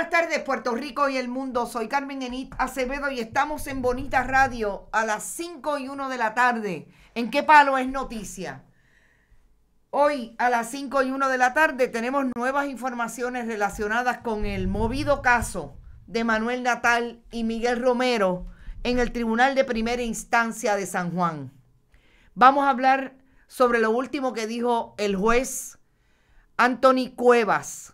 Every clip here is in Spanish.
Buenas tardes, Puerto Rico y el mundo. Soy Carmen Enit Acevedo y estamos en Bonita Radio a las 5 y 1 de la tarde. ¿En qué palo es noticia? Hoy a las 5 y 1 de la tarde tenemos nuevas informaciones relacionadas con el movido caso de Manuel Natal y Miguel Romero en el Tribunal de Primera Instancia de San Juan. Vamos a hablar sobre lo último que dijo el juez Anthony Cuevas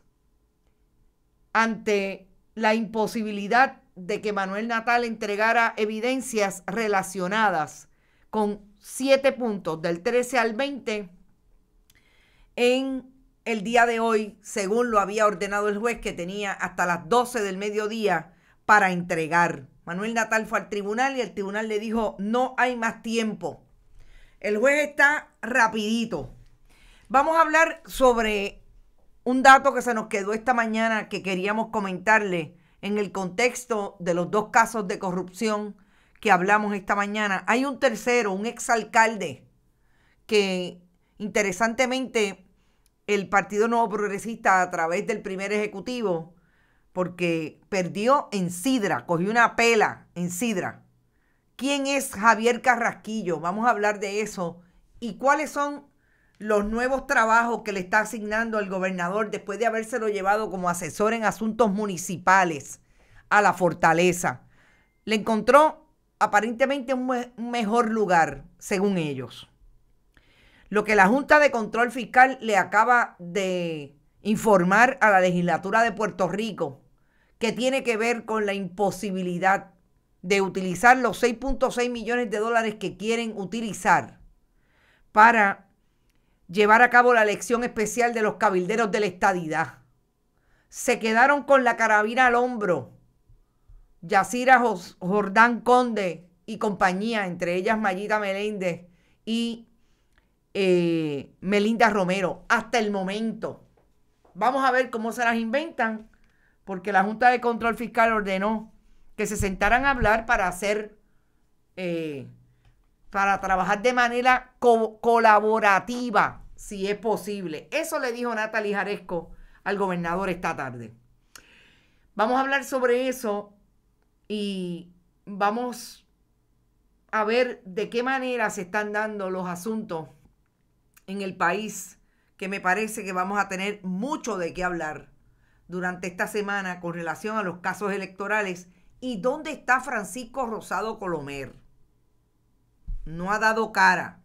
ante la imposibilidad de que Manuel Natal entregara evidencias relacionadas con siete puntos del 13 al 20 en el día de hoy, según lo había ordenado el juez que tenía hasta las 12 del mediodía para entregar. Manuel Natal fue al tribunal y el tribunal le dijo, no hay más tiempo. El juez está rapidito. Vamos a hablar sobre un dato que se nos quedó esta mañana que queríamos comentarle en el contexto de los dos casos de corrupción que hablamos esta mañana. Hay un tercero, un exalcalde, que interesantemente el Partido Nuevo Progresista a través del primer ejecutivo, porque perdió en Sidra, cogió una pela en Sidra. ¿Quién es Javier Carrasquillo? Vamos a hablar de eso. ¿Y cuáles son los nuevos trabajos que le está asignando el gobernador después de habérselo llevado como asesor en asuntos municipales a la fortaleza. Le encontró aparentemente un, un mejor lugar, según ellos. Lo que la Junta de Control Fiscal le acaba de informar a la legislatura de Puerto Rico, que tiene que ver con la imposibilidad de utilizar los 6.6 millones de dólares que quieren utilizar para llevar a cabo la elección especial de los cabilderos de la estadidad. Se quedaron con la carabina al hombro. Yacira Jordán Conde y compañía, entre ellas Mayita Meléndez y eh, Melinda Romero, hasta el momento. Vamos a ver cómo se las inventan, porque la Junta de Control Fiscal ordenó que se sentaran a hablar para hacer eh, para trabajar de manera colaborativa, si es posible. Eso le dijo Natalie Jaresco al gobernador esta tarde. Vamos a hablar sobre eso y vamos a ver de qué manera se están dando los asuntos en el país, que me parece que vamos a tener mucho de qué hablar durante esta semana con relación a los casos electorales y dónde está Francisco Rosado Colomer no ha dado cara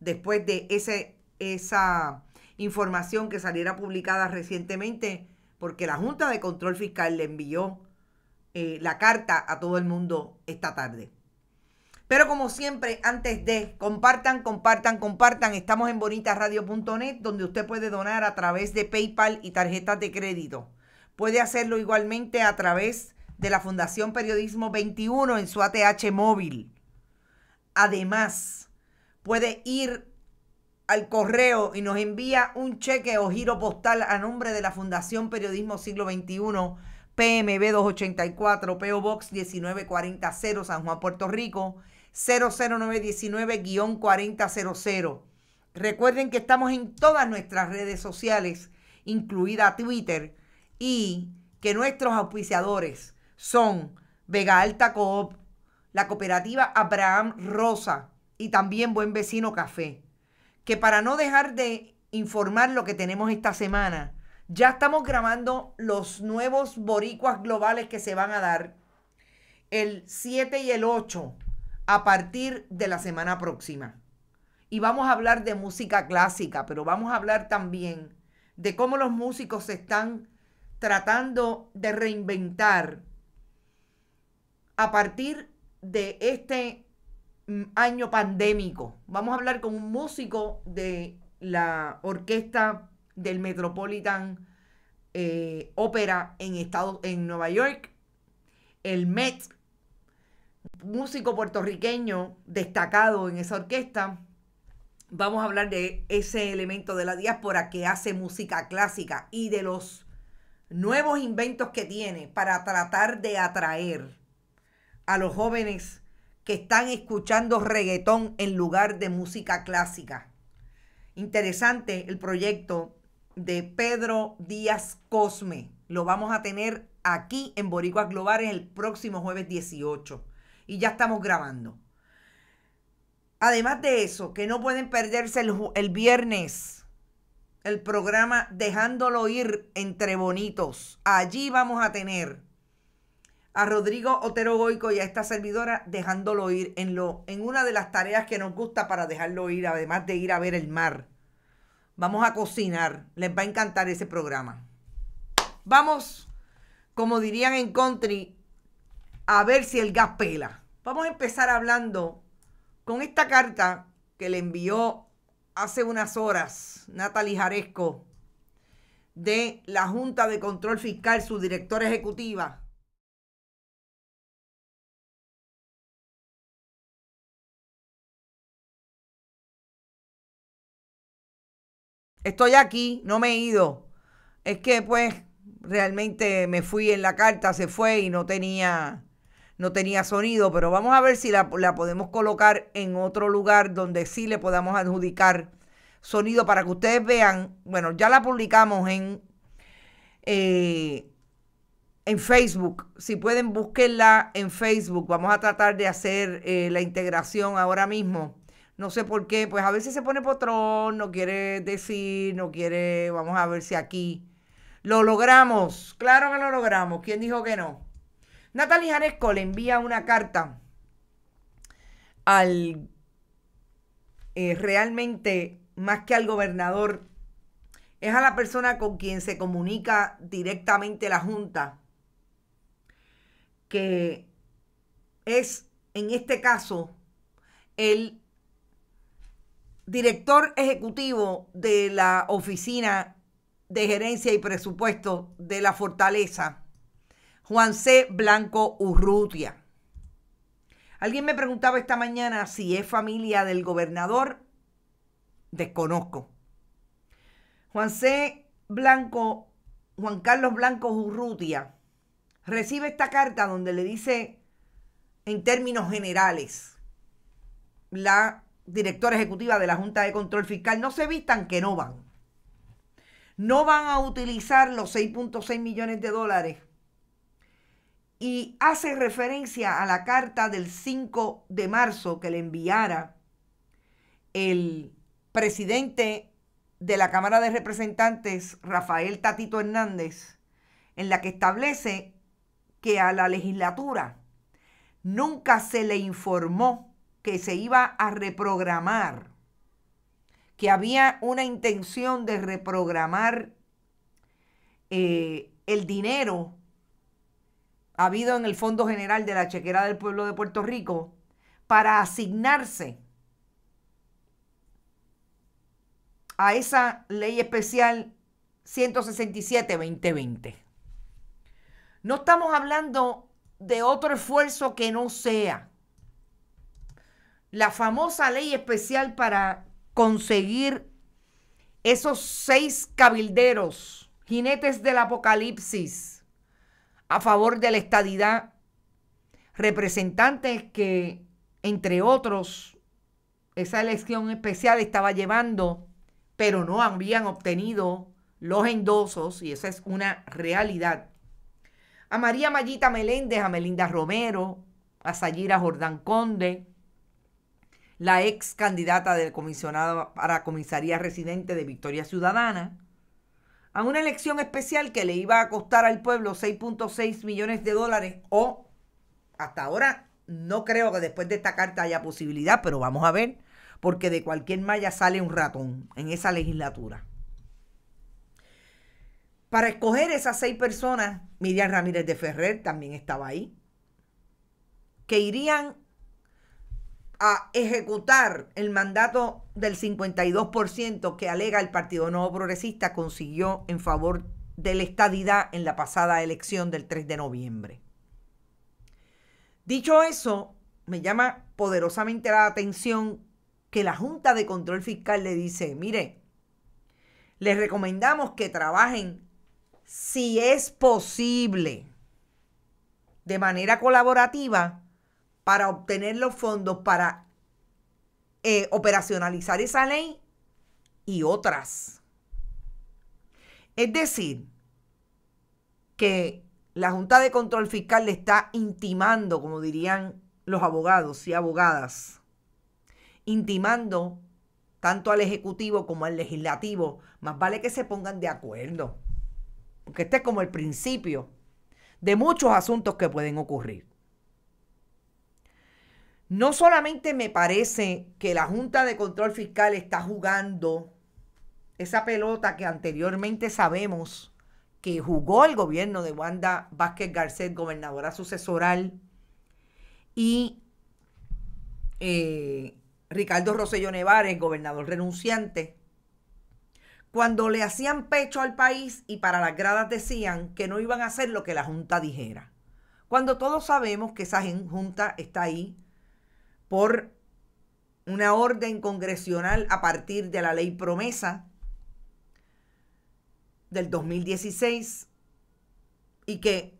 después de ese, esa información que saliera publicada recientemente, porque la Junta de Control Fiscal le envió eh, la carta a todo el mundo esta tarde. Pero como siempre, antes de, compartan, compartan, compartan. Estamos en bonitasradio.net, donde usted puede donar a través de PayPal y tarjetas de crédito. Puede hacerlo igualmente a través de la Fundación Periodismo 21 en su ATH móvil además puede ir al correo y nos envía un cheque o giro postal a nombre de la Fundación Periodismo Siglo XXI, PMB 284, PO Box 1940 San Juan, Puerto Rico, 00919-4000. Recuerden que estamos en todas nuestras redes sociales, incluida Twitter, y que nuestros auspiciadores son Vega Alta Coop, la cooperativa Abraham Rosa y también Buen Vecino Café, que para no dejar de informar lo que tenemos esta semana, ya estamos grabando los nuevos boricuas globales que se van a dar el 7 y el 8 a partir de la semana próxima. Y vamos a hablar de música clásica, pero vamos a hablar también de cómo los músicos se están tratando de reinventar a partir de este mm, año pandémico. Vamos a hablar con un músico de la orquesta del Metropolitan Opera eh, en, en Nueva York, el Met, músico puertorriqueño destacado en esa orquesta. Vamos a hablar de ese elemento de la diáspora que hace música clásica y de los nuevos inventos que tiene para tratar de atraer a los jóvenes que están escuchando reggaetón en lugar de música clásica. Interesante el proyecto de Pedro Díaz Cosme. Lo vamos a tener aquí en Boricuas Globales el próximo jueves 18. Y ya estamos grabando. Además de eso, que no pueden perderse el, el viernes el programa Dejándolo ir entre bonitos. Allí vamos a tener a Rodrigo Otero Goico y a esta servidora dejándolo ir en, lo, en una de las tareas que nos gusta para dejarlo ir, además de ir a ver el mar. Vamos a cocinar, les va a encantar ese programa. Vamos, como dirían en country, a ver si el gas pela. Vamos a empezar hablando con esta carta que le envió hace unas horas Natalie Jaresco de la Junta de Control Fiscal, su directora ejecutiva, estoy aquí, no me he ido. Es que pues realmente me fui en la carta, se fue y no tenía, no tenía sonido, pero vamos a ver si la, podemos colocar en otro lugar donde sí le podamos adjudicar sonido para que ustedes vean. Bueno, ya la publicamos en, eh, en Facebook. Si pueden, búsquenla en Facebook. Vamos a tratar de hacer eh, la integración ahora mismo no sé por qué, pues a veces se pone potrón, no quiere decir, no quiere, vamos a ver si aquí. Lo logramos, claro que lo logramos. ¿Quién dijo que no? Natalie Janesco le envía una carta al eh, realmente, más que al gobernador, es a la persona con quien se comunica directamente la Junta, que es, en este caso, el director ejecutivo de la Oficina de Gerencia y Presupuesto de la Fortaleza, Juan C. Blanco Urrutia. Alguien me preguntaba esta mañana si es familia del gobernador. Desconozco. Juan C. Blanco, Juan Carlos Blanco Urrutia, recibe esta carta donde le dice, en términos generales, la directora ejecutiva de la Junta de Control Fiscal, no se vistan que no van. No van a utilizar los 6.6 millones de dólares. Y hace referencia a la carta del 5 de marzo que le enviara el presidente de la Cámara de Representantes, Rafael Tatito Hernández, en la que establece que a la legislatura nunca se le informó que se iba a reprogramar, que había una intención de reprogramar eh, el dinero habido en el Fondo General de la Chequera del Pueblo de Puerto Rico para asignarse a esa ley especial 167-2020. No estamos hablando de otro esfuerzo que no sea la famosa ley especial para conseguir esos seis cabilderos, jinetes del apocalipsis, a favor de la estadidad, representantes que, entre otros, esa elección especial estaba llevando, pero no habían obtenido los endosos, y esa es una realidad. A María Mayita Meléndez, a Melinda Romero, a Sayira Jordán Conde, la ex candidata del comisionado para comisaría residente de Victoria Ciudadana, a una elección especial que le iba a costar al pueblo 6.6 millones de dólares o hasta ahora no creo que después de esta carta haya posibilidad, pero vamos a ver, porque de cualquier malla sale un ratón en esa legislatura. Para escoger esas seis personas, Miriam Ramírez de Ferrer también estaba ahí, que irían a ejecutar el mandato del 52% que alega el Partido Nuevo Progresista consiguió en favor de la estadidad en la pasada elección del 3 de noviembre. Dicho eso, me llama poderosamente la atención que la Junta de Control Fiscal le dice, mire, les recomendamos que trabajen si es posible de manera colaborativa para obtener los fondos para eh, operacionalizar esa ley y otras. Es decir, que la Junta de Control Fiscal le está intimando, como dirían los abogados y abogadas, intimando tanto al Ejecutivo como al Legislativo, más vale que se pongan de acuerdo, porque este es como el principio de muchos asuntos que pueden ocurrir. No solamente me parece que la Junta de Control Fiscal está jugando esa pelota que anteriormente sabemos que jugó el gobierno de Wanda Vázquez Garcet, gobernadora sucesoral, y eh, Ricardo Rosello Nevares, gobernador renunciante, cuando le hacían pecho al país y para las gradas decían que no iban a hacer lo que la Junta dijera. Cuando todos sabemos que esa Junta está ahí por una orden congresional a partir de la ley promesa del 2016 y que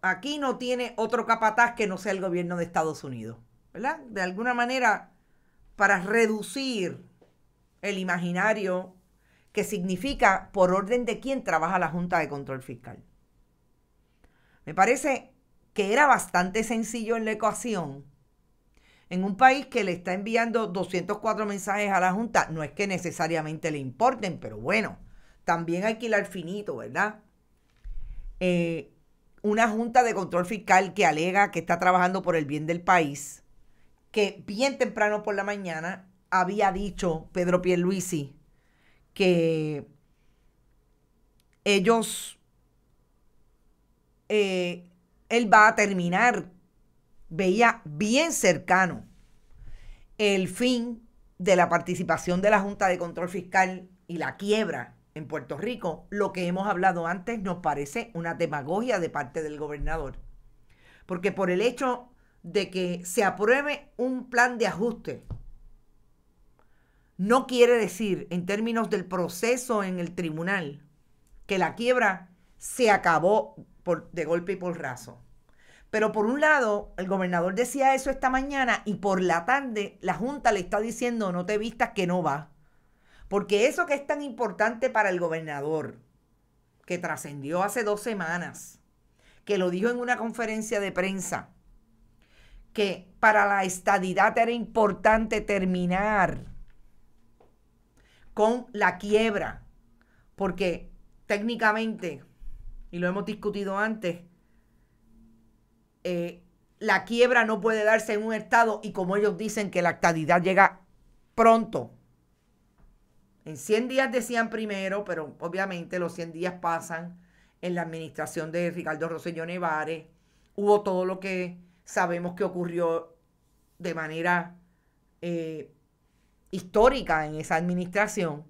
aquí no tiene otro capataz que no sea el gobierno de Estados Unidos, ¿verdad? De alguna manera, para reducir el imaginario que significa por orden de quién trabaja la Junta de Control Fiscal. Me parece que era bastante sencillo en la ecuación en un país que le está enviando 204 mensajes a la Junta, no es que necesariamente le importen, pero bueno, también hay que finito, ¿verdad? Eh, una Junta de Control Fiscal que alega que está trabajando por el bien del país, que bien temprano por la mañana había dicho Pedro Pierluisi que ellos, eh, él va a terminar veía bien cercano el fin de la participación de la Junta de Control Fiscal y la quiebra en Puerto Rico, lo que hemos hablado antes nos parece una demagogia de parte del gobernador. Porque por el hecho de que se apruebe un plan de ajuste, no quiere decir en términos del proceso en el tribunal que la quiebra se acabó de golpe y por raso. Pero por un lado, el gobernador decía eso esta mañana y por la tarde la Junta le está diciendo no te vistas que no va. Porque eso que es tan importante para el gobernador, que trascendió hace dos semanas, que lo dijo en una conferencia de prensa, que para la estadidad era importante terminar con la quiebra, porque técnicamente, y lo hemos discutido antes, eh, la quiebra no puede darse en un estado y como ellos dicen que la estadidad llega pronto. En 100 días decían primero, pero obviamente los 100 días pasan en la administración de Ricardo Rosselló Nevares. Hubo todo lo que sabemos que ocurrió de manera eh, histórica en esa administración.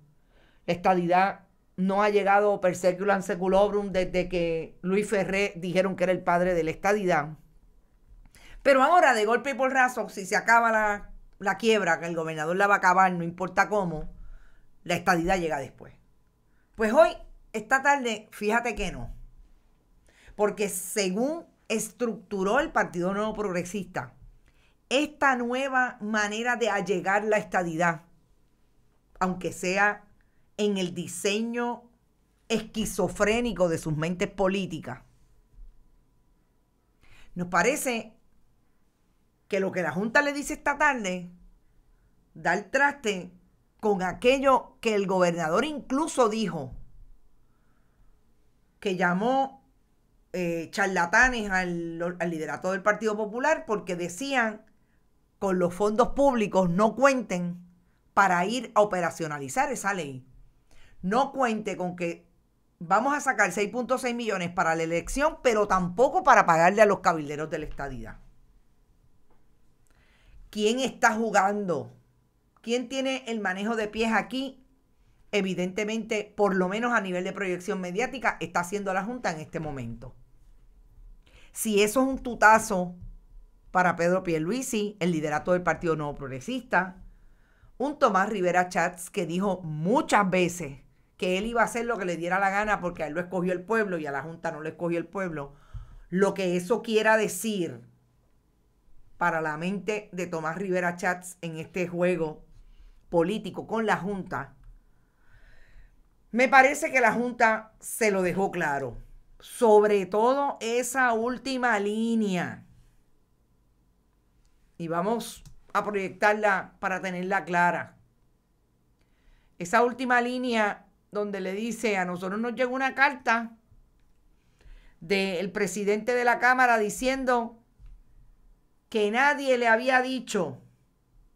La estadidad no ha llegado per seculam seculorum desde que Luis Ferré dijeron que era el padre de la estadidad. Pero ahora, de golpe y por razón, si se acaba la, la quiebra, que el gobernador la va a acabar, no importa cómo, la estadidad llega después. Pues hoy, esta tarde, fíjate que no. Porque según estructuró el Partido Nuevo Progresista, esta nueva manera de allegar la estadidad, aunque sea en el diseño esquizofrénico de sus mentes políticas, nos parece que lo que la Junta le dice esta tarde, el traste con aquello que el gobernador incluso dijo, que llamó eh, charlatanes al, liderato del Partido Popular porque decían con los fondos públicos no cuenten para ir a operacionalizar esa ley. No cuente con que vamos a sacar 6.6 millones para la elección, pero tampoco para pagarle a los cabilderos de la estadidad. ¿Quién está jugando? ¿Quién tiene el manejo de pies aquí? Evidentemente, por lo menos a nivel de proyección mediática, está haciendo la Junta en este momento. Si eso es un tutazo para Pedro Pierluisi, el liderato del Partido Nuevo Progresista, un Tomás Rivera Chats que dijo muchas veces que él iba a hacer lo que le diera la gana porque a él lo escogió el pueblo y a la Junta no lo escogió el pueblo, lo que eso quiera decir para la mente de Tomás Rivera Chats en este juego político con la Junta, me parece que la Junta se lo dejó claro. Sobre todo esa última línea. Y vamos a proyectarla para tenerla clara. Esa última línea donde le dice, a nosotros nos llegó una carta del presidente de la Cámara diciendo que nadie le había dicho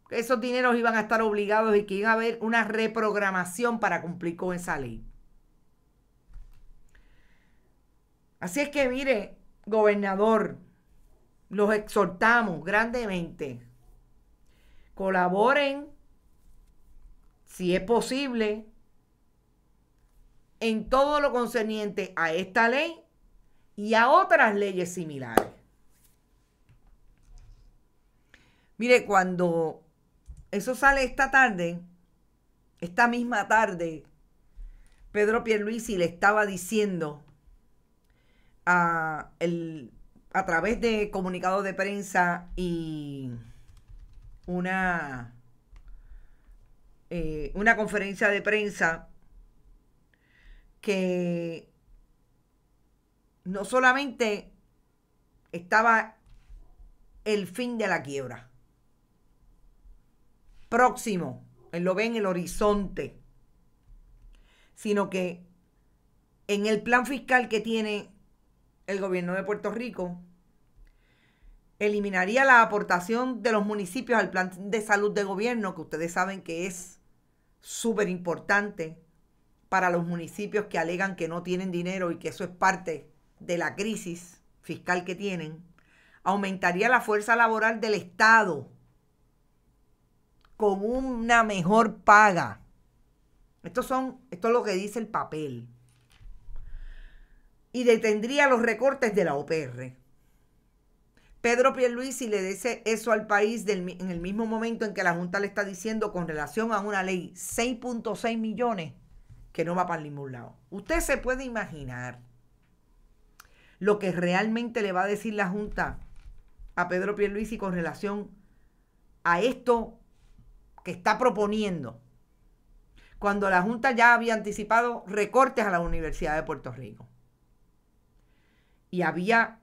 que esos dineros iban a estar obligados y que iba a haber una reprogramación para cumplir con esa ley. Así es que mire, gobernador, los exhortamos grandemente. Colaboren, si es posible, en todo lo concerniente a esta ley y a otras leyes similares. Mire, cuando eso sale esta tarde, esta misma tarde, Pedro Pierluisi le estaba diciendo a, través de comunicados de prensa y una, eh, una conferencia de prensa que no solamente estaba el fin de la quiebra, próximo, él eh, lo ve en el horizonte, sino que en el plan fiscal que tiene el gobierno de Puerto Rico, eliminaría la aportación de los municipios al plan de salud de gobierno, que ustedes saben que es súper importante para los municipios que alegan que no tienen dinero y que eso es parte de la crisis fiscal que tienen, aumentaría la fuerza laboral del Estado con una mejor paga. son, esto es lo que dice el papel. Y detendría los recortes de la OPR. Pedro Pierluisi le dice eso al país en el mismo momento en que la Junta le está diciendo con relación a una ley 6.6 millones que no va para ningún lado. Usted se puede imaginar lo que realmente le va a decir la Junta a Pedro Pierluisi con relación a esto está proponiendo, cuando la Junta ya había anticipado recortes a la Universidad de Puerto Rico. Y había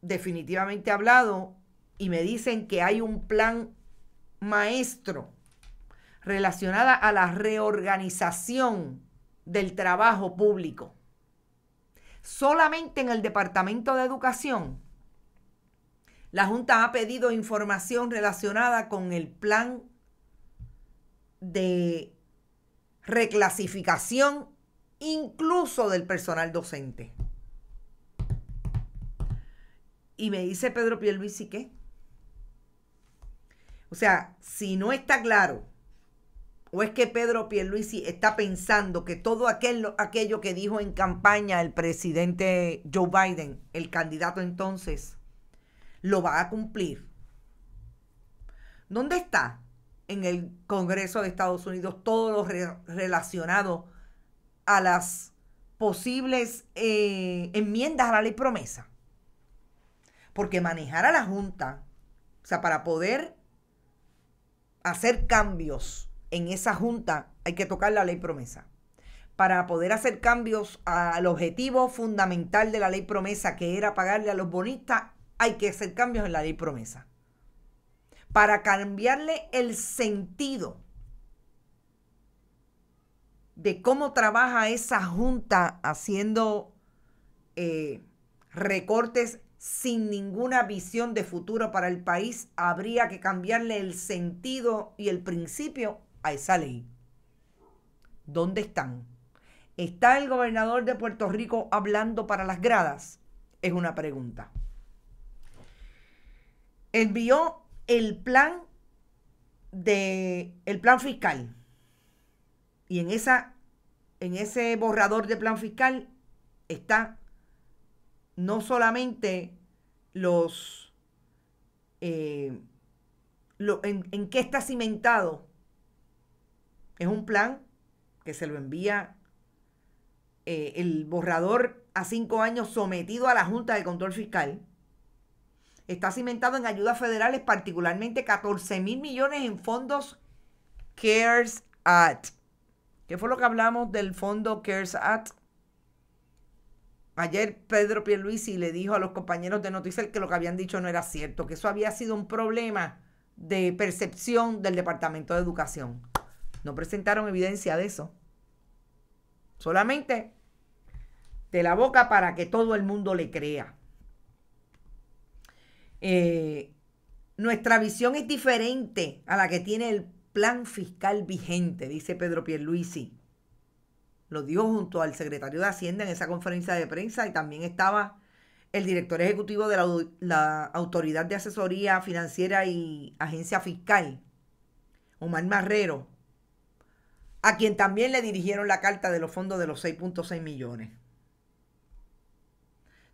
definitivamente hablado y me dicen que hay un plan maestro relacionada a la reorganización del trabajo público. Solamente en el Departamento de Educación, la Junta ha pedido información relacionada con el plan de reclasificación incluso del personal docente. Y me dice Pedro Pierluisi que, o sea, si no está claro, o es que Pedro Pierluisi está pensando que todo aquello que dijo en campaña el presidente Joe Biden, el candidato entonces, lo va a cumplir. ¿Dónde está? en el Congreso de Estados Unidos todo lo relacionado a las posibles eh, enmiendas a la ley promesa. Porque manejar a la Junta, o sea, para poder hacer cambios en esa Junta hay que tocar la ley promesa. Para poder hacer cambios al objetivo fundamental de la ley promesa, que era pagarle a los bonistas, hay que hacer cambios en la ley promesa para cambiarle el sentido de cómo trabaja esa junta haciendo eh, recortes sin ninguna visión de futuro para el país, habría que cambiarle el sentido y el principio a esa ley. ¿Dónde están? ¿Está el gobernador de Puerto Rico hablando para las gradas? Es una pregunta. Envió el plan de el plan fiscal. Y en esa en ese borrador de plan fiscal está no solamente los eh, lo, en, qué está cimentado. Es un plan que se lo envía eh, el borrador a cinco años sometido a la Junta de Control Fiscal Está cimentado en ayudas federales, particularmente 14 mil millones en fondos CARES Act. ¿Qué fue lo que hablamos del fondo CARES Act? Ayer Pedro Pierluisi le dijo a los compañeros de noticias que lo que habían dicho no era cierto, que eso había sido un problema de percepción del Departamento de Educación. No presentaron evidencia de eso. Solamente de la boca para que todo el mundo le crea. Eh, nuestra visión es diferente a la que tiene el plan fiscal vigente, dice Pedro Pierluisi. Lo dijo junto al secretario de Hacienda en esa conferencia de prensa y también estaba el director ejecutivo de la, la Autoridad de Asesoría Financiera y Agencia Fiscal, Omar Marrero, a quien también le dirigieron la carta de los fondos de los 6.6 millones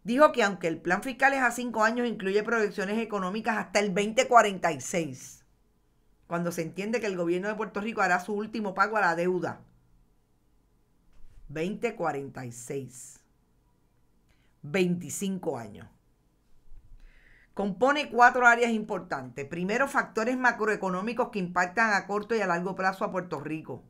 dijo que aunque el plan fiscal es a cinco años, incluye proyecciones económicas hasta el 2046, cuando se entiende que el gobierno de Puerto Rico hará su último pago a la deuda. 2046. 25 años. Compone cuatro áreas importantes. Primero, factores macroeconómicos que impactan a corto y a largo plazo a Puerto Rico.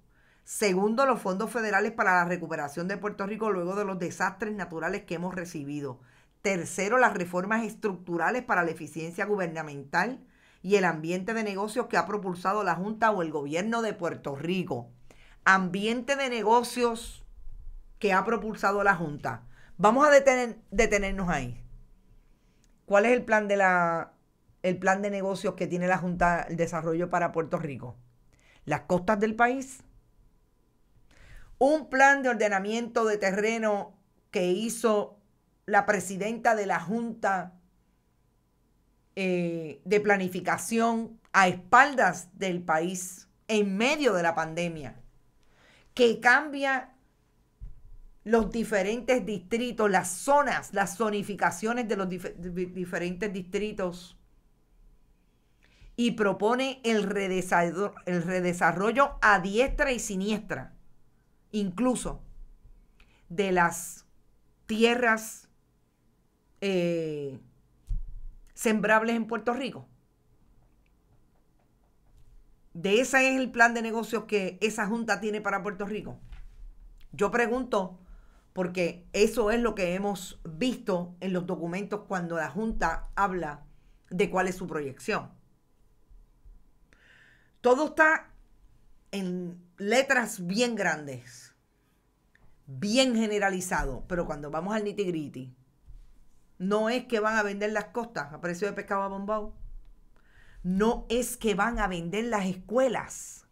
Segundo, los fondos federales para la recuperación de Puerto Rico luego de los desastres naturales que hemos recibido. Tercero, las reformas estructurales para la eficiencia gubernamental y el ambiente de negocios que ha propulsado la Junta o el gobierno de Puerto Rico. Ambiente de negocios que ha propulsado la Junta. Vamos a detenernos ahí. ¿Cuál es el plan de el plan de negocios que tiene la Junta el Desarrollo para Puerto Rico? Las costas del país, un plan de ordenamiento de terreno que hizo la presidenta de la Junta eh, de Planificación a espaldas del país en medio de la pandemia, que cambia los diferentes distritos, las zonas, las zonificaciones de los diferentes distritos y propone el redesarrollo a diestra y siniestra incluso de las tierras eh, sembrables en Puerto Rico. De ese es el plan de negocios que esa junta tiene para Puerto Rico. Yo pregunto, porque eso es lo que hemos visto en los documentos cuando la junta habla de cuál es su proyección. Todo está en letras bien grandes, bien generalizado, pero cuando vamos al nitty no es que van a vender las costas a precio de pescado a bombao No es que van a vender las escuelas.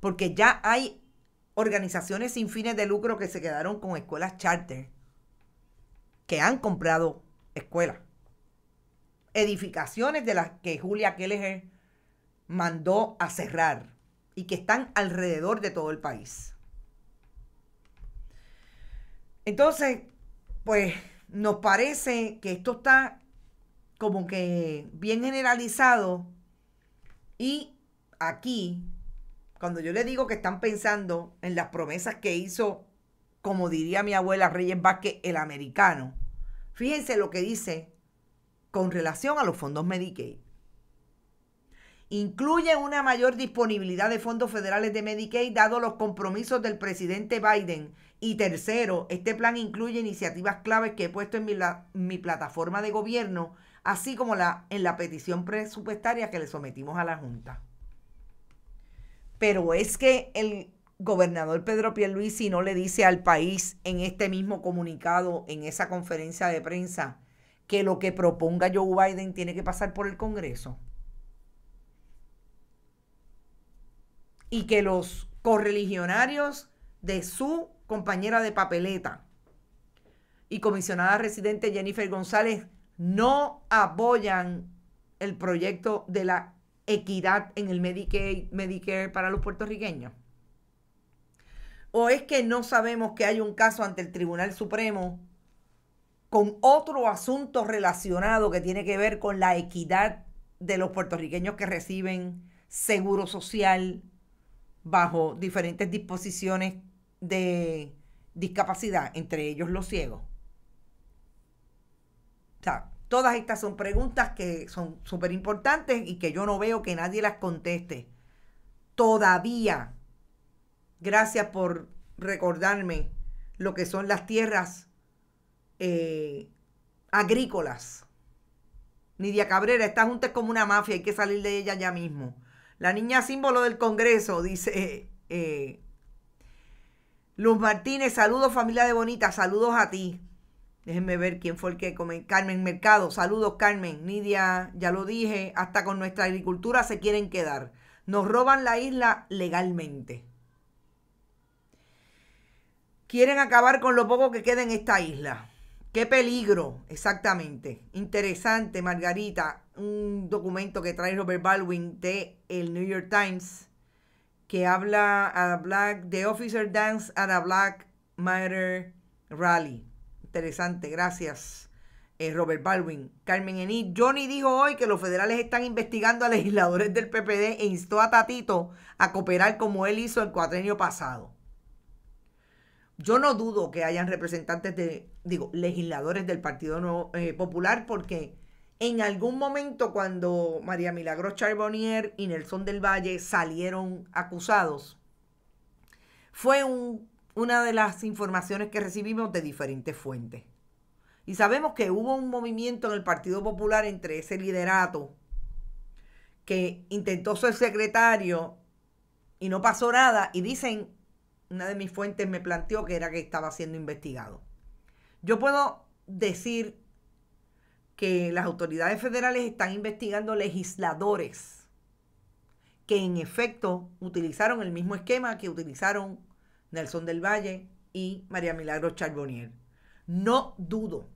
Porque ya hay organizaciones sin fines de lucro que se quedaron con escuelas charter, que han comprado escuelas. Edificaciones de las que Julia Kelley mandó a cerrar y que están alrededor de todo el país. Entonces, pues nos parece que esto está como que bien generalizado y aquí, cuando yo le digo que están pensando en las promesas que hizo, como diría mi abuela Reyes Vázquez, el americano, fíjense lo que dice con relación a los fondos Medicaid incluye una mayor disponibilidad de fondos federales de Medicaid dado los compromisos del presidente Biden. Y tercero, este plan incluye iniciativas claves que he puesto en mi, plataforma de gobierno, así como la, en la petición presupuestaria que le sometimos a la Junta. Pero es que el gobernador Pedro Pierluisi no le dice al país en este mismo comunicado, en esa conferencia de prensa, que lo que proponga Joe Biden tiene que pasar por el Congreso. y que los correligionarios de su compañera de papeleta y comisionada residente Jennifer González no apoyan el proyecto de la equidad en el Medicare para los puertorriqueños? ¿O es que no sabemos que hay un caso ante el Tribunal Supremo con otro asunto relacionado que tiene que ver con la equidad de los puertorriqueños que reciben seguro social, bajo diferentes disposiciones de discapacidad, entre ellos los ciegos? todas estas son preguntas que son súper importantes y que yo no veo que nadie las conteste. Todavía. Gracias por recordarme lo que son las tierras eh, agrícolas. Nidia Cabrera, esta junta es como una mafia, hay que salir de ella ya mismo. La niña símbolo del Congreso, dice eh, Luz Martínez, saludos familia de Bonita, saludos a ti. Déjenme ver quién fue el que comentó. Carmen Mercado, saludos Carmen. Nidia, ya lo dije, hasta con nuestra agricultura se quieren quedar. Nos roban la isla legalmente. Quieren acabar con lo poco que queda en esta isla. Qué peligro, exactamente. Interesante, Margarita un documento que trae Robert Baldwin de el New York Times que habla a Black, The Officer Dance at a Black Matter Rally. Interesante, gracias eh, Robert Baldwin. Carmen Ení, Johnny dijo hoy que los federales están investigando a legisladores del PPD e instó a Tatito a cooperar como él hizo el cuadrenio pasado. Yo no dudo que hayan representantes de, digo, legisladores del Partido eh, Popular porque en algún momento cuando María Milagros Charbonnier y Nelson del Valle salieron acusados, fue una de las informaciones que recibimos de diferentes fuentes. Y sabemos que hubo un movimiento en el Partido Popular entre ese liderato que intentó ser secretario y no pasó nada. Y dicen, una de mis fuentes me planteó que era que estaba siendo investigado. Yo puedo decir que las autoridades federales están investigando legisladores que en efecto utilizaron el mismo esquema que utilizaron Nelson del Valle y María Milagro Charbonnier. No dudo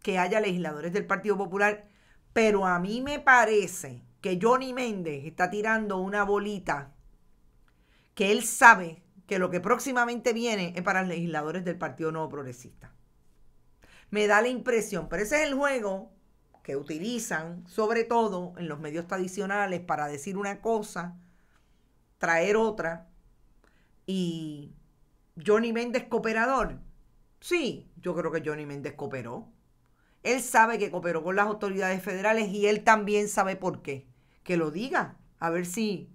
que haya legisladores del Partido Popular, pero a mí me parece que Johnny Méndez está tirando una bolita que él sabe que lo que próximamente viene es para legisladores del Partido Nuevo Progresista. Me da la impresión, pero ese es el juego que utilizan, sobre todo en los medios tradicionales, para decir una cosa, traer otra. Y Johnny Méndez cooperador. Sí, yo creo que Johnny Méndez cooperó. Él sabe que cooperó con las autoridades federales y él también sabe por qué. Que lo diga, a ver si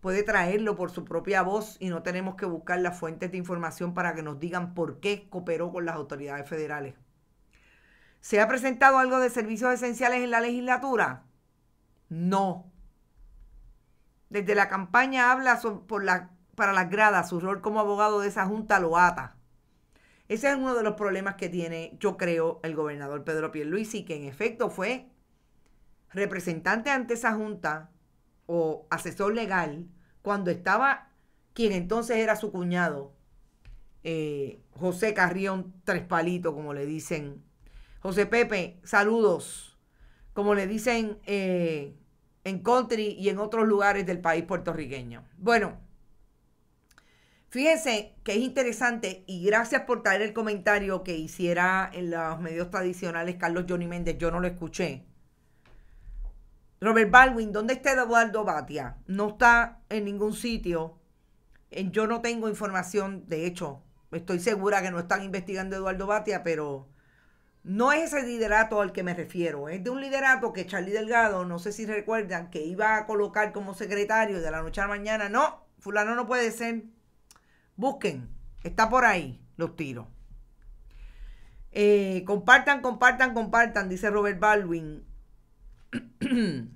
puede traerlo por su propia voz y no tenemos que buscar las fuentes de información para que nos digan por qué cooperó con las autoridades federales. ¿Se ha presentado algo de servicios esenciales en la legislatura? No. Desde la campaña habla por la, para las gradas, su rol como abogado de esa junta lo ata. Ese es uno de los problemas que tiene, yo creo, el gobernador Pedro Pierluisi, que en efecto fue representante ante esa junta o asesor legal cuando estaba quien entonces era su cuñado, eh, José Carrión Trespalito, como le dicen. José Pepe, saludos, como le dicen eh, en country y en otros lugares del país puertorriqueño. Bueno, fíjense que es interesante y gracias por traer el comentario que hiciera en los medios tradicionales Carlos Johnny Méndez, yo no lo escuché Robert Baldwin, ¿dónde está Eduardo Batia? No está en ningún sitio. Eh, yo no tengo información, de hecho, estoy segura que no están investigando Eduardo Batia, pero no es ese liderato al que me refiero. Es de un liderato que Charlie Delgado, no sé si recuerdan, que iba a colocar como secretario de la noche a la mañana. No, fulano no puede ser. Busquen, está por ahí los tiros. Eh, compartan, compartan, compartan, dice Robert Baldwin.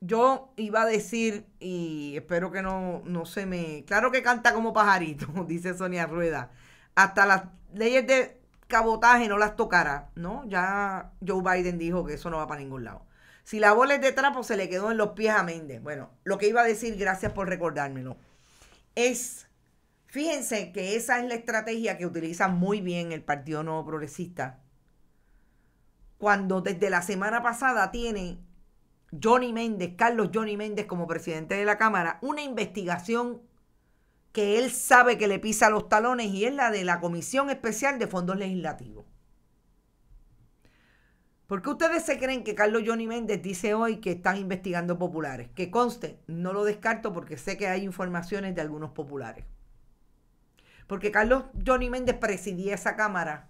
yo iba a decir, y espero que no, no se me... Claro que canta como pajarito, dice Sonia Rueda. Hasta las leyes de cabotaje no las tocará, ¿no? Ya Joe Biden dijo que eso no va para ningún lado. Si la bola es de trapo, se le quedó en los pies a Méndez. Bueno, lo que iba a decir, gracias por recordármelo, es, fíjense que esa es la estrategia que utiliza muy bien el Partido No Progresista cuando desde la semana pasada tiene Johnny Méndez, Carlos Johnny Méndez como presidente de la Cámara, una investigación que él sabe que le pisa los talones y es la de la Comisión Especial de Fondos Legislativos. ¿Por qué ustedes se creen que Carlos Johnny Méndez dice hoy que están investigando populares? Que conste, no lo descarto porque sé que hay informaciones de algunos populares. Porque Carlos Johnny Méndez presidía esa Cámara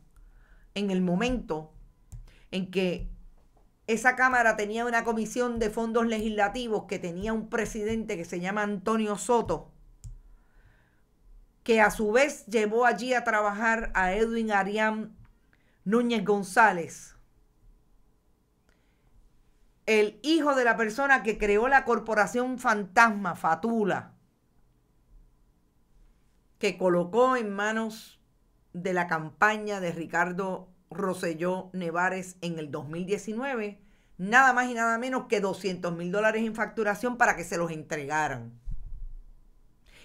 en el momento en que esa Cámara tenía una comisión de fondos legislativos que tenía un presidente que se llama Antonio Soto, que a su vez llevó allí a trabajar a Edwin Arián Núñez González, el hijo de la persona que creó la corporación fantasma, Fatula, que colocó en manos de la campaña de Ricardo Roselló Nevares en el 2019, nada más y nada menos que 200 mil dólares en facturación para que se los entregaran.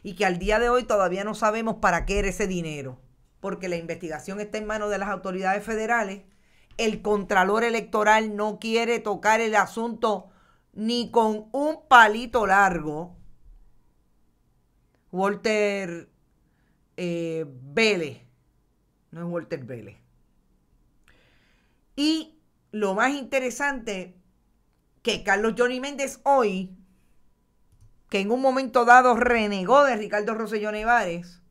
Y que al día de hoy todavía no sabemos para qué era ese dinero, porque la investigación está en manos de las autoridades federales. El Contralor Electoral no quiere tocar el asunto ni con un palito largo. Walter eh, Vélez, no es Walter Vélez, y lo más interesante, que Carlos Johnny Méndez hoy, que en un momento dado renegó de Ricardo Rosselló Nevares,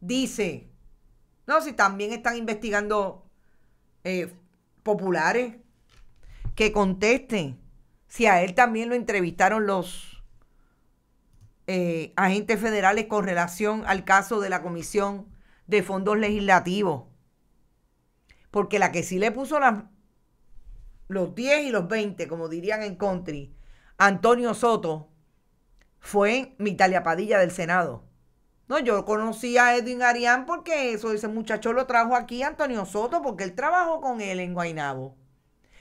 dice, no, si también están investigando eh, populares, que contesten si a él también lo entrevistaron los eh, agentes federales con relación al caso de la Comisión de Fondos Legislativos. Porque la que sí le puso los 10 y los 20, como dirían en country, Antonio Soto, fue mi Padilla del Senado. No, yo conocí a Edwin Arián porque ese muchacho lo trajo aquí Antonio Soto porque él trabajó con él en Guainabo.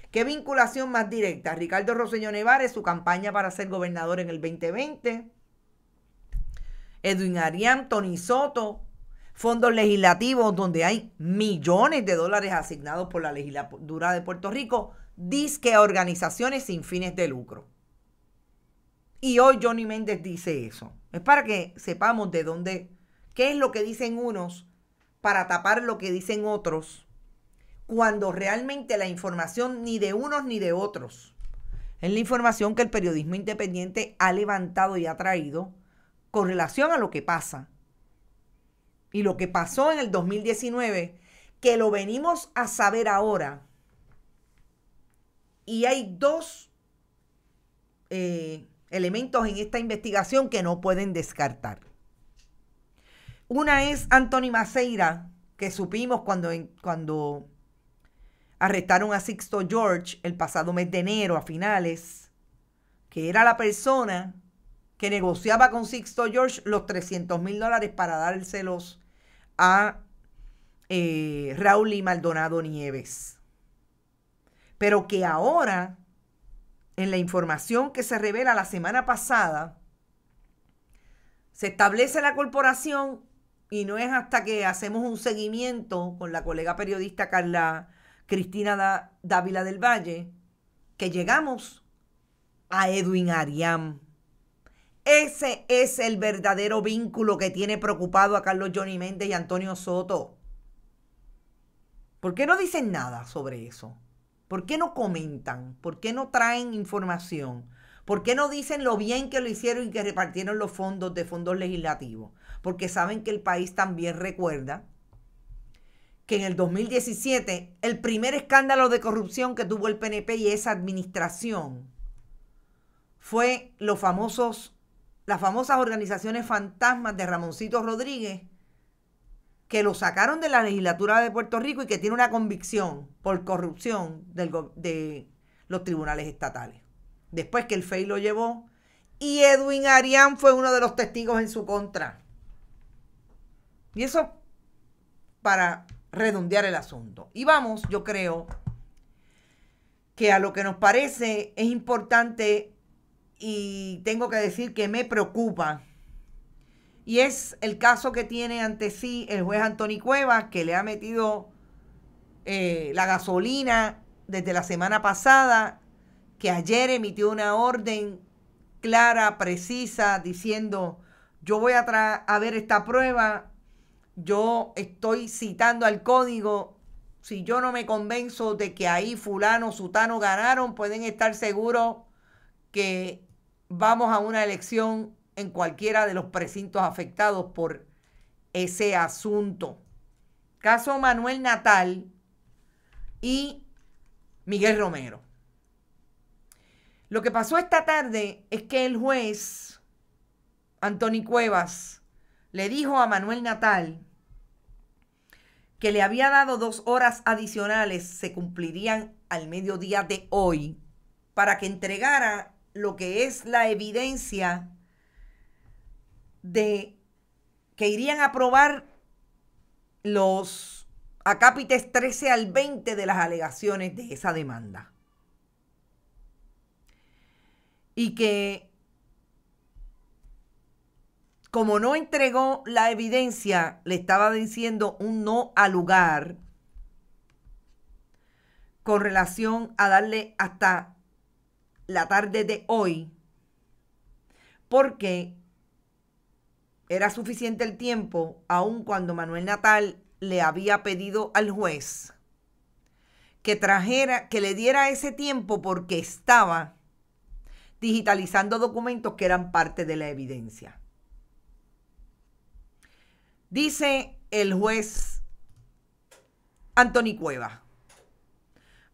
¿Qué vinculación más directa? Ricardo Roseño Nevares, su campaña para ser gobernador en el 2020. Edwin Arián, Tony Soto, fondos legislativos donde hay millones de dólares asignados por la legislatura de Puerto Rico, disque a organizaciones sin fines de lucro. Y hoy Johnny Méndez dice eso. Es para que sepamos de dónde, qué es lo que dicen unos para tapar lo que dicen otros, cuando realmente la información ni de unos ni de otros es la información que el periodismo independiente ha levantado y ha traído con relación a lo que pasa y lo que pasó en el 2019, que lo venimos a saber ahora. Y hay dos eh, elementos en esta investigación que no pueden descartar. Una es Anthony Maceira, que supimos cuando, cuando arrestaron a Sixto George el pasado mes de enero a finales, que era la persona que negociaba con Sixto George los 300 mil dólares para dárselos a eh, Raúl y Maldonado Nieves. Pero que ahora, en la información que se revela la semana pasada, se establece la corporación y no es hasta que hacemos un seguimiento con la colega periodista Carla Cristina Dávila del Valle que llegamos a Edwin Ariam. Ese es el verdadero vínculo que tiene preocupado a Carlos Johnny Méndez y Antonio Soto. ¿Por qué no dicen nada sobre eso? ¿Por qué no comentan? ¿Por qué no traen información? ¿Por qué no dicen lo bien que lo hicieron y que repartieron los fondos de fondos legislativos? Porque saben que el país también recuerda que en el 2017 el primer escándalo de corrupción que tuvo el PNP y esa administración fue los famosos las famosas organizaciones fantasmas de Ramoncito Rodríguez, que lo sacaron de la legislatura de Puerto Rico y que tiene una convicción por corrupción de los tribunales estatales. Después que el FEI lo llevó y Edwin Arián fue uno de los testigos en su contra. Y eso para redondear el asunto. Y vamos, yo creo que a lo que nos parece es importante y tengo que decir que me preocupa. Y es el caso que tiene ante sí el juez Anthony Cuevas, que le ha metido eh, la gasolina desde la semana pasada, que ayer emitió una orden clara, precisa, diciendo, yo voy a, a ver esta prueba, yo estoy citando al código, si yo no me convenzo de que ahí fulano, sutano ganaron, pueden estar seguros que vamos a una elección en cualquiera de los precintos afectados por ese asunto. Caso Manuel Natal y Miguel Romero. Lo que pasó esta tarde es que el juez Antoni Cuevas le dijo a Manuel Natal que le había dado dos horas adicionales, se cumplirían al mediodía de hoy, para que entregara lo que es la evidencia de que irían a probar los acápites 13 al 20 de las alegaciones de esa demanda. Y que como no entregó la evidencia, le estaba diciendo un no al lugar con relación a darle hasta la tarde de hoy, porque era suficiente el tiempo, aun cuando Manuel Natal le había pedido al juez que trajera, que le diera ese tiempo porque estaba digitalizando documentos que eran parte de la evidencia. Dice el juez Anthony Cueva.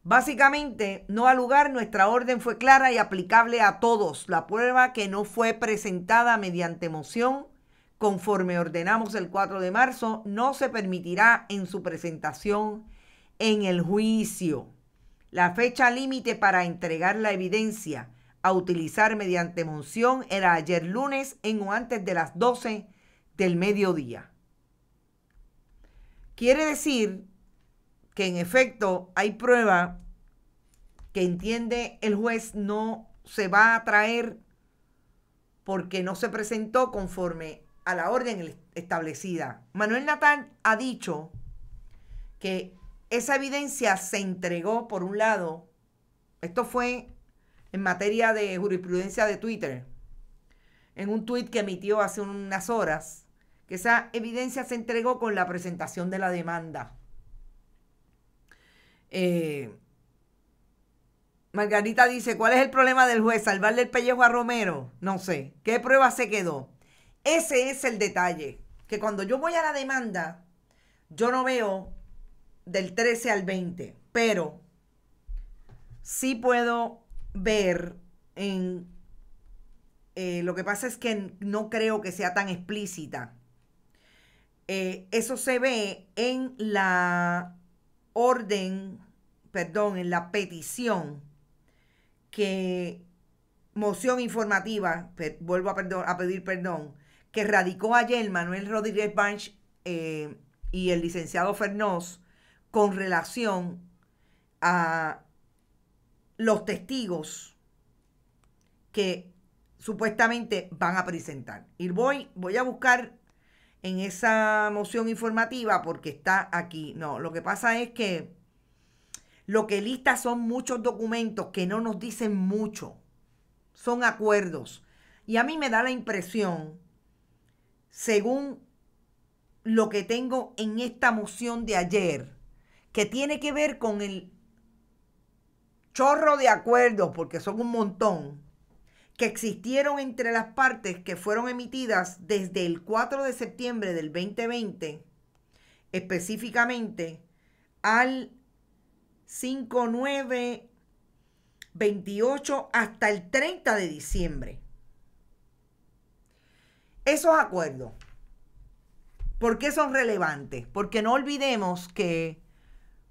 Básicamente, no al lugar, nuestra orden fue clara y aplicable a todos. La prueba que no fue presentada mediante moción, conforme ordenamos el 4 de marzo, no se permitirá en su presentación en el juicio. La fecha límite para entregar la evidencia a utilizar mediante moción era ayer lunes en o antes de las 12 del mediodía. Quiere decir que en efecto hay prueba que entiende el juez no se va a traer porque no se presentó conforme a la orden establecida. Manuel Natal ha dicho que esa evidencia se entregó, por un lado, esto fue en materia de jurisprudencia de Twitter, en un tuit que emitió hace unas horas, que esa evidencia se entregó con la presentación de la demanda. Eh, Margarita dice, ¿cuál es el problema del juez? ¿Salvarle el pellejo a Romero? No sé. ¿Qué prueba se quedó? Ese es el detalle, que cuando yo voy a la demanda, yo no veo del 13 al 20, pero sí puedo ver en... Eh, lo que pasa es que no creo que sea tan explícita. Eh, eso se ve en la orden, perdón, en la petición que moción informativa, vuelvo a, pedir perdón, que radicó ayer Manuel Rodríguez Banch eh, y el licenciado Fernós con relación a los testigos que supuestamente van a presentar. Y voy, voy a buscar en esa moción informativa porque está aquí. No, lo que pasa es que lo que lista son muchos documentos que no nos dicen mucho. Son acuerdos. Y a mí me da la impresión, según lo que tengo en esta moción de ayer, que tiene que ver con el chorro de acuerdos, porque son un montón, que existieron entre las partes que fueron emitidas desde el 4 de septiembre del 2020, específicamente al 28, hasta el 30 de diciembre. Esos acuerdos, ¿por qué son relevantes? Porque no olvidemos que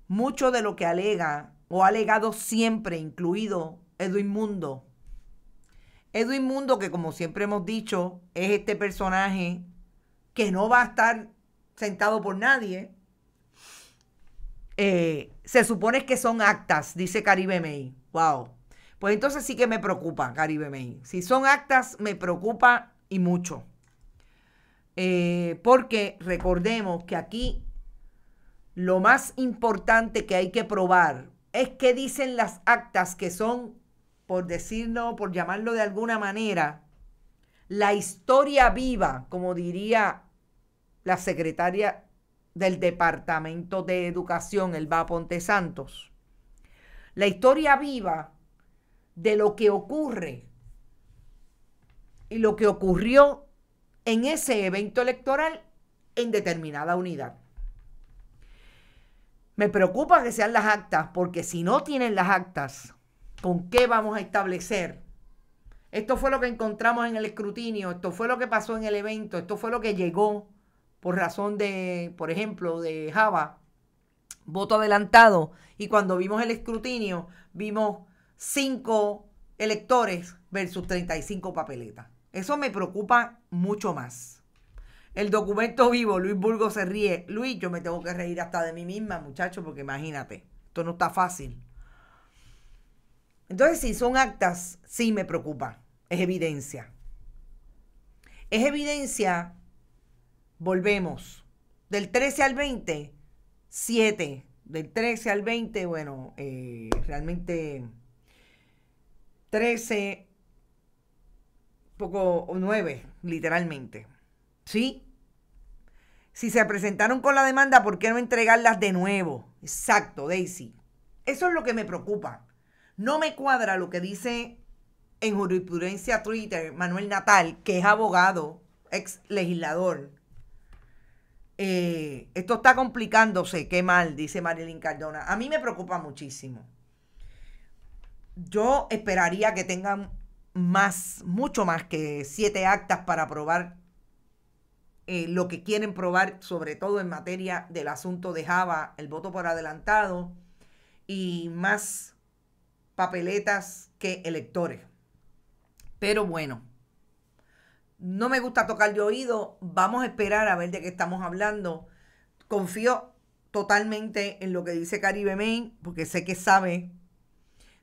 mucho de lo que alega o ha alegado siempre, incluido Edwin Mundo, Edwin Mundo, que como siempre hemos dicho, es este personaje que no va a estar sentado por nadie. Eh, se supone que son actas, dice Caribe May. Wow. Pues entonces sí que me preocupa, Caribe May. Si son actas, me preocupa y mucho. Eh, porque recordemos que aquí lo más importante que hay que probar es que dicen las actas que son por decirlo, por llamarlo de alguna manera, la historia viva, como diría la secretaria del Departamento de Educación, Elba Ponte Santos. La historia viva de lo que ocurre y lo que ocurrió en ese evento electoral en determinada unidad. Me preocupa que sean las actas, porque si no tienen las actas, ¿Con qué vamos a establecer? Esto fue lo que encontramos en el escrutinio, esto fue lo que pasó en el evento, esto fue lo que llegó por razón de, por ejemplo, de Java, voto adelantado. Y cuando vimos el escrutinio, vimos cinco electores versus 35 papeletas. Eso me preocupa mucho más. El documento vivo, Luis Burgo se ríe. Luis, yo me tengo que reír hasta de mí misma, muchacho, porque imagínate, esto no está fácil. Entonces, si son actas, sí me preocupa. Es evidencia. Es evidencia, volvemos. Del 13 al 20, 7. Del 13 al 20, bueno, eh, realmente 13, poco 9, literalmente. ¿Sí? Si se presentaron con la demanda, ¿por qué no entregarlas de nuevo? Exacto, Daisy. Eso es lo que me preocupa. No me cuadra lo que dice en jurisprudencia Twitter Manuel Natal, que es abogado, ex legislador. Eh, esto está complicándose, qué mal, dice Marilyn Cardona. A mí me preocupa muchísimo. Yo esperaría que tengan más, mucho más que siete actas para probar eh, lo que quieren probar, sobre todo en materia del asunto de Java, el voto por adelantado, y más papeletas que electores. Pero bueno, no me gusta tocar de oído, vamos a esperar a ver de qué estamos hablando. Confío totalmente en lo que dice Caribe Main, porque sé que sabe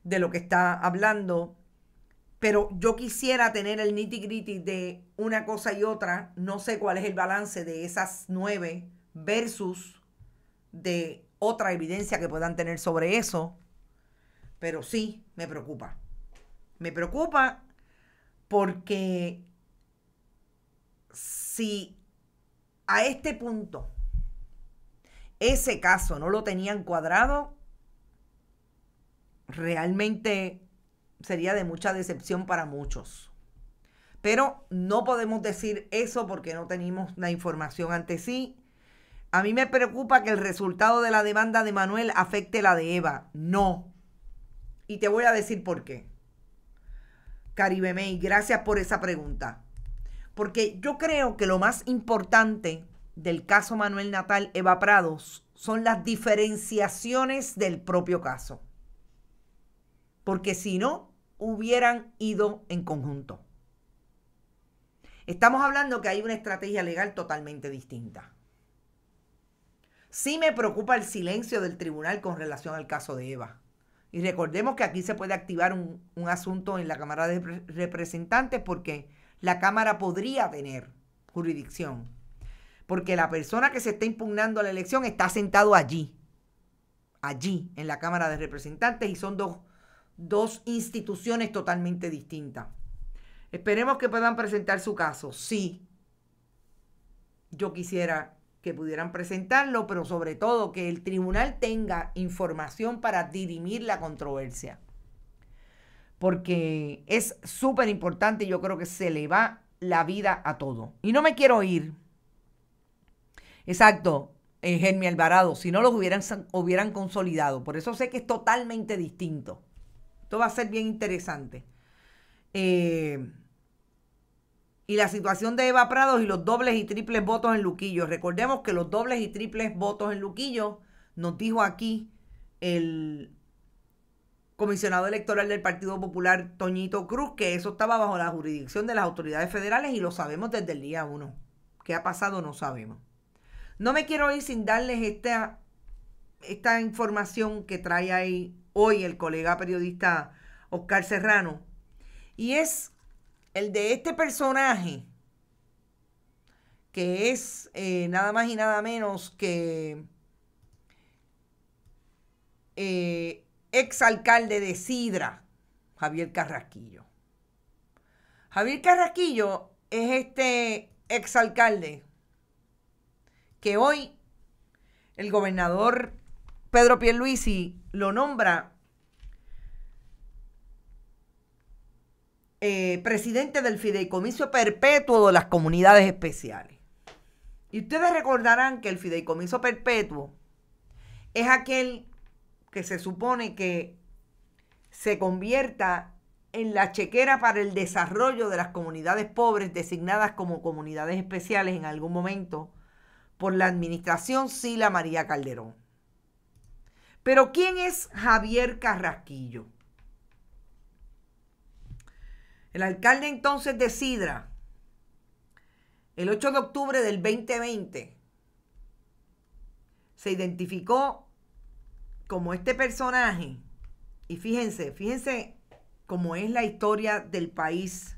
de lo que está hablando, pero yo quisiera tener el nitty gritty de una cosa y otra, no sé cuál es el balance de esas nueve versus de otra evidencia que puedan tener sobre eso pero sí me preocupa. Me preocupa porque si a este punto ese caso no lo tenían cuadrado, realmente sería de mucha decepción para muchos. Pero no podemos decir eso porque no tenemos la información ante sí. A mí me preocupa que el resultado de la demanda de Manuel afecte la de Eva. No, y te voy a decir por qué. Caribe May, gracias por esa pregunta. Porque yo creo que lo más importante del caso Manuel Natal Eva Prados son las diferenciaciones del propio caso. Porque si no, hubieran ido en conjunto. Estamos hablando que hay una estrategia legal totalmente distinta. Sí me preocupa el silencio del tribunal con relación al caso de Eva. Y recordemos que aquí se puede activar un, asunto en la Cámara de Representantes porque la Cámara podría tener jurisdicción. Porque la persona que se está impugnando la elección está sentado allí, allí, en la Cámara de Representantes, y son dos, dos instituciones totalmente distintas. Esperemos que puedan presentar su caso. Sí, yo quisiera que pudieran presentarlo, pero sobre todo que el tribunal tenga información para dirimir la controversia. Porque es súper importante, yo creo que se le va la vida a todo. Y no me quiero ir. Exacto, en eh, Germi Alvarado, si no los hubieran, hubieran consolidado. Por eso sé que es totalmente distinto. Esto va a ser bien interesante. Eh, y la situación de Eva Prados y los dobles y triples votos en Luquillo. Recordemos que los dobles y triples votos en Luquillo nos dijo aquí el comisionado electoral del Partido Popular, Toñito Cruz, que eso estaba bajo la jurisdicción de las autoridades federales y lo sabemos desde el día uno. ¿Qué ha pasado? No sabemos. No me quiero ir sin darles esta, esta información que trae ahí hoy el colega periodista Oscar Serrano. Y es el de este personaje, que es eh, nada más y nada menos que eh, exalcalde de Sidra, Javier Carraquillo. Javier Carraquillo es este exalcalde que hoy el gobernador Pedro Pierluisi lo nombra Eh, presidente del Fideicomiso Perpetuo de las Comunidades Especiales. Y ustedes recordarán que el Fideicomiso Perpetuo es aquel que se supone que se convierta en la chequera para el desarrollo de las comunidades pobres designadas como comunidades especiales en algún momento por la administración Sila María Calderón. Pero ¿quién es Javier Carrasquillo? El alcalde entonces de Sidra, el 8 de octubre del 2020, se identificó como este personaje. Y fíjense, fíjense cómo es la historia del país.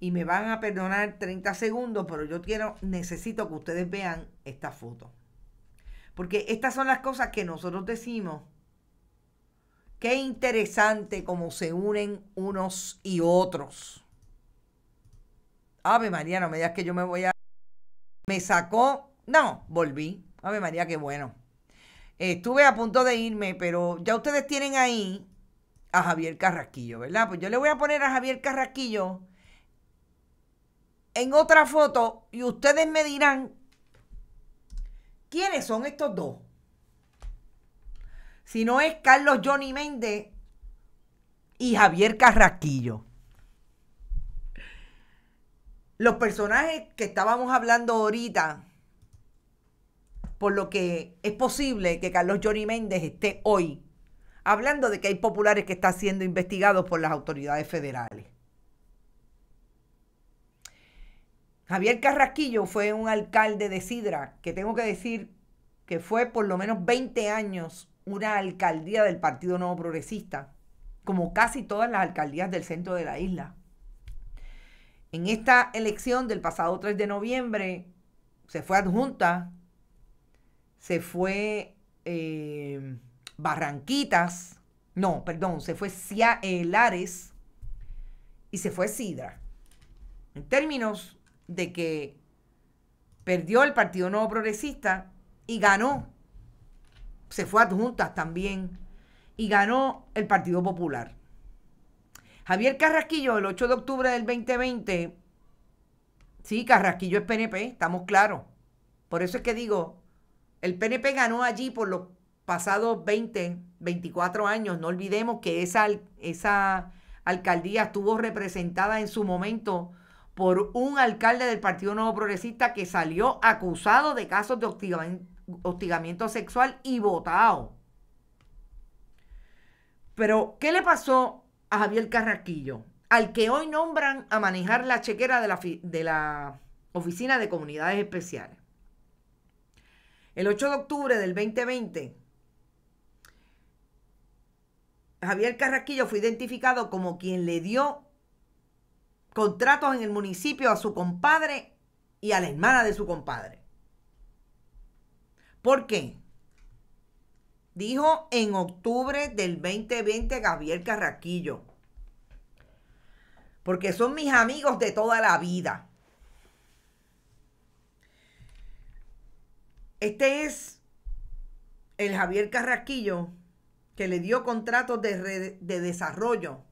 Y me van a perdonar 30 segundos, pero yo quiero, necesito que ustedes vean esta foto. Porque estas son las cosas que nosotros decimos Qué interesante cómo se unen unos y otros. Ave María, no me digas que yo me voy a... Me sacó... No, volví. Ave María, qué bueno. Estuve a punto de irme, pero ya ustedes tienen ahí a Javier Carrasquillo, ¿verdad? Pues yo le voy a poner a Javier Carrasquillo en otra foto y ustedes me dirán quiénes son estos dos si no es Carlos Johnny Méndez y Javier Carrasquillo. Los personajes que estábamos hablando ahorita, por lo que es posible que Carlos Johnny Méndez esté hoy hablando de que hay populares que están siendo investigados por las autoridades federales. Javier Carrasquillo fue un alcalde de Sidra, que tengo que decir que fue por lo menos 20 años una alcaldía del Partido Nuevo Progresista, como casi todas las alcaldías del centro de la isla. En esta elección del pasado 3 de noviembre se fue adjunta, se fue eh, Barranquitas, no, perdón, se fue Cia, eh, y se fue Sidra. En términos de que perdió el Partido Nuevo Progresista y ganó se fue a juntas también y ganó el Partido Popular. Javier Carrasquillo, el 8 de octubre del 2020, sí, Carrasquillo es PNP, estamos claros. Por eso es que digo, el PNP ganó allí por los pasados 20, 24 años. No olvidemos que esa, esa alcaldía estuvo representada en su momento por un alcalde del Partido Nuevo Progresista que salió acusado de casos de hostigamiento sexual y votado. Pero, ¿qué le pasó a Javier Carraquillo? Al que hoy nombran a manejar la chequera de la, de la Oficina de Comunidades Especiales. El 8 de octubre del 2020, Javier Carraquillo fue identificado como quien le dio contratos en el municipio a su compadre y a la hermana de su compadre. ¿Por qué? Dijo en octubre del 2020 Gabriel Carraquillo. Porque son mis amigos de toda la vida. Este es el Javier Carraquillo que le dio contratos de, de desarrollo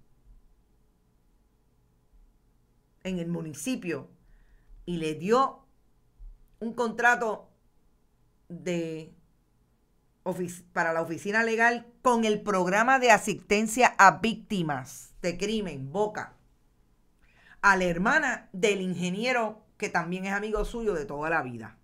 en el municipio y le dio un contrato de para la oficina legal con el programa de asistencia a víctimas de crimen, Boca, a la hermana del ingeniero que también es amigo suyo de toda la vida.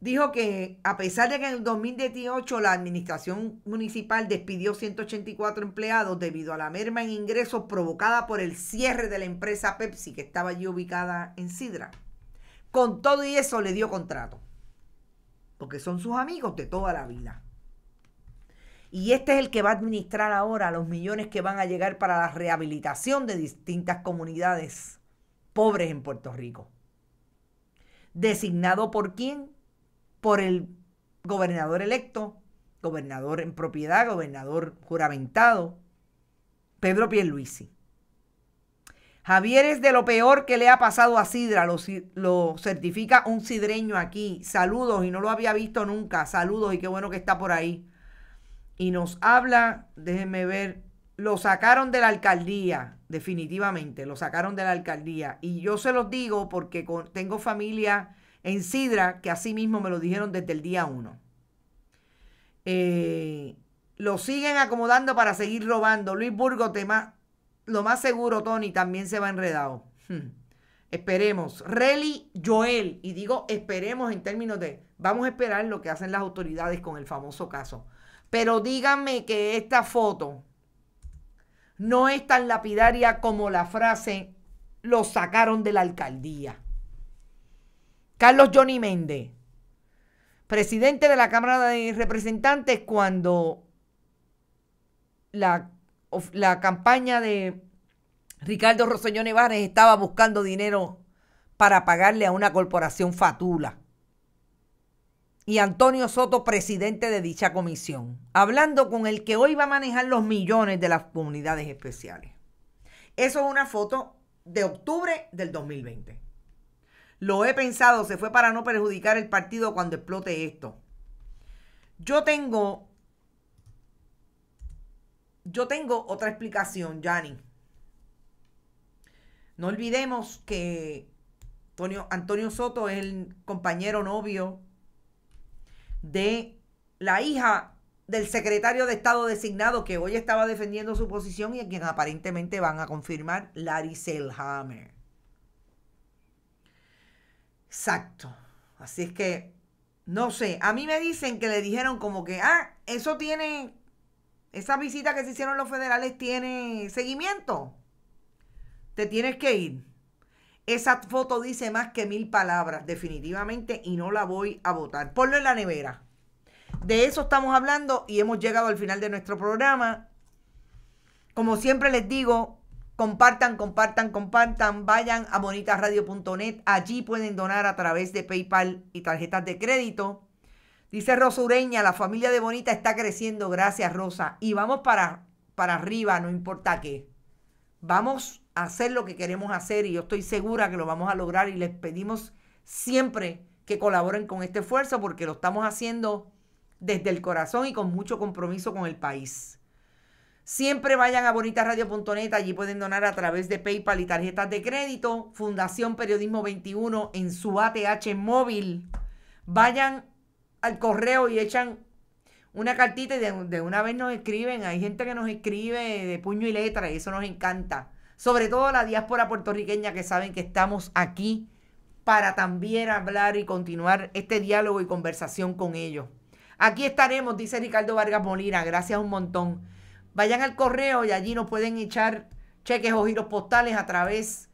Dijo que a pesar de que en el 2018 la administración municipal despidió 184 empleados debido a la merma en ingresos provocada por el cierre de la empresa Pepsi que estaba allí ubicada en Sidra con todo y eso le dio contrato. Porque son sus amigos de toda la vida. Y este es el que va a administrar ahora los millones que van a llegar para la rehabilitación de distintas comunidades pobres en Puerto Rico. ¿Designado por quién? Por el gobernador electo, gobernador en propiedad, gobernador juramentado, Pedro Pierluisi. Javier es de lo peor que le ha pasado a Sidra, lo, lo, certifica un sidreño aquí. Saludos y no lo había visto nunca. Saludos y qué bueno que está por ahí. Y nos habla, déjenme ver, lo sacaron de la alcaldía, definitivamente, lo sacaron de la alcaldía. Y yo se los digo porque tengo familia en Sidra que así mismo me lo dijeron desde el día uno. Eh, lo siguen acomodando para seguir robando. Luis Burgo, tema, lo más seguro, Tony, también se va enredado. Hmm. Esperemos. Rally Joel, y digo esperemos en términos de, vamos a esperar lo que hacen las autoridades con el famoso caso. Pero díganme que esta foto no es tan lapidaria como la frase, lo sacaron de la alcaldía. Carlos Johnny Méndez, presidente de la Cámara de Representantes, cuando la la campaña de Ricardo Rosselló Nevares estaba buscando dinero para pagarle a una corporación fatula. Y Antonio Soto, presidente de dicha comisión, hablando con el que hoy va a manejar los millones de las comunidades especiales. Eso es una foto de octubre del 2020. Lo he pensado, se fue para no perjudicar el partido cuando explote esto. Yo tengo yo tengo otra explicación, Yanni. No olvidemos que Antonio, Antonio Soto es el compañero novio de la hija del secretario de Estado designado que hoy estaba defendiendo su posición y a quien aparentemente van a confirmar, Larry Selhammer. Exacto. Así es que, no sé, a mí me dicen que le dijeron como que, ah, eso tiene esa visita que se hicieron los federales tiene seguimiento. Te tienes que ir. Esa foto dice más que mil palabras, definitivamente, y no la voy a votar. Ponlo en la nevera. De eso estamos hablando y hemos llegado al final de nuestro programa. Como siempre les digo, compartan, compartan, compartan, vayan a bonitasradio.net, allí pueden donar a través de PayPal y tarjetas de crédito. Dice Rosa Ureña, la familia de Bonita está creciendo, gracias Rosa. Y vamos para, para arriba, no importa qué. Vamos a hacer lo que queremos hacer y yo estoy segura que lo vamos a lograr y les pedimos siempre que colaboren con este esfuerzo porque lo estamos haciendo desde el corazón y con mucho compromiso con el país. Siempre vayan a bonitasradio.net, allí pueden donar a través de PayPal y tarjetas de crédito. Fundación Periodismo 21 en su ATH móvil. Vayan al correo y echan una cartita y de, una vez nos escriben. Hay gente que nos escribe de puño y letra y eso nos encanta. Sobre todo la diáspora puertorriqueña que saben que estamos aquí para también hablar y continuar este diálogo y conversación con ellos. Aquí estaremos, dice Ricardo Vargas Molina. Gracias un montón. Vayan al correo y allí nos pueden echar cheques o giros postales a través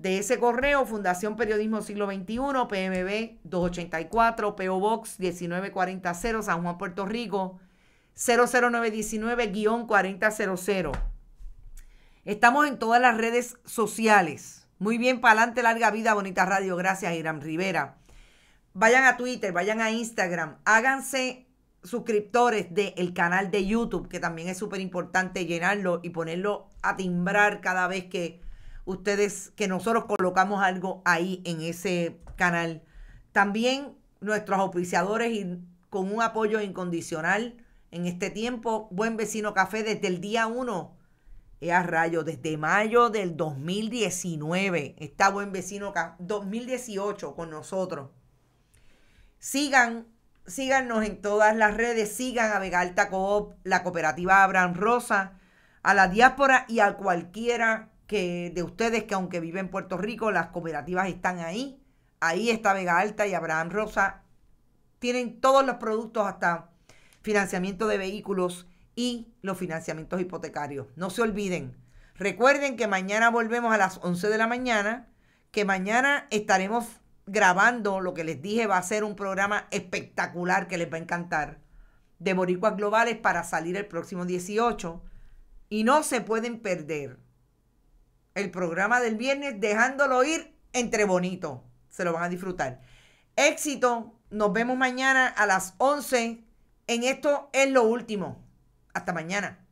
de ese correo, Fundación Periodismo Siglo XXI, PMB 284, PO Box 19400, San Juan, Puerto Rico, 00919-4000. Estamos en todas las redes sociales. Muy bien, para adelante, larga vida, bonita radio. Gracias, Irán Rivera. Vayan a Twitter, vayan a Instagram, háganse suscriptores del canal de YouTube, que también es súper importante llenarlo y ponerlo a timbrar cada vez que ustedes, que nosotros colocamos algo ahí en ese canal. También nuestros auspiciadores y con un apoyo incondicional en este tiempo, Buen Vecino Café desde el día 1, a rayo, desde mayo del 2019, está Buen Vecino Café, 2018 con nosotros. Sigan, síganos en todas las redes, sigan a Vegalta Coop, la cooperativa Abraham Rosa, a la diáspora y a cualquiera que de ustedes que aunque viven en Puerto Rico, las cooperativas están ahí. Ahí está Vega Alta y Abraham Rosa. Tienen todos los productos hasta financiamiento de vehículos y los financiamientos hipotecarios. No se olviden. Recuerden que mañana volvemos a las 11 de la mañana, que mañana estaremos grabando lo que les dije va a ser un programa espectacular que les va a encantar de Boricuas Globales para salir el próximo 18 y no se pueden perder el programa del viernes dejándolo ir entre bonito. Se lo van a disfrutar. Éxito. Nos vemos mañana a las 11. En esto es lo último. Hasta mañana.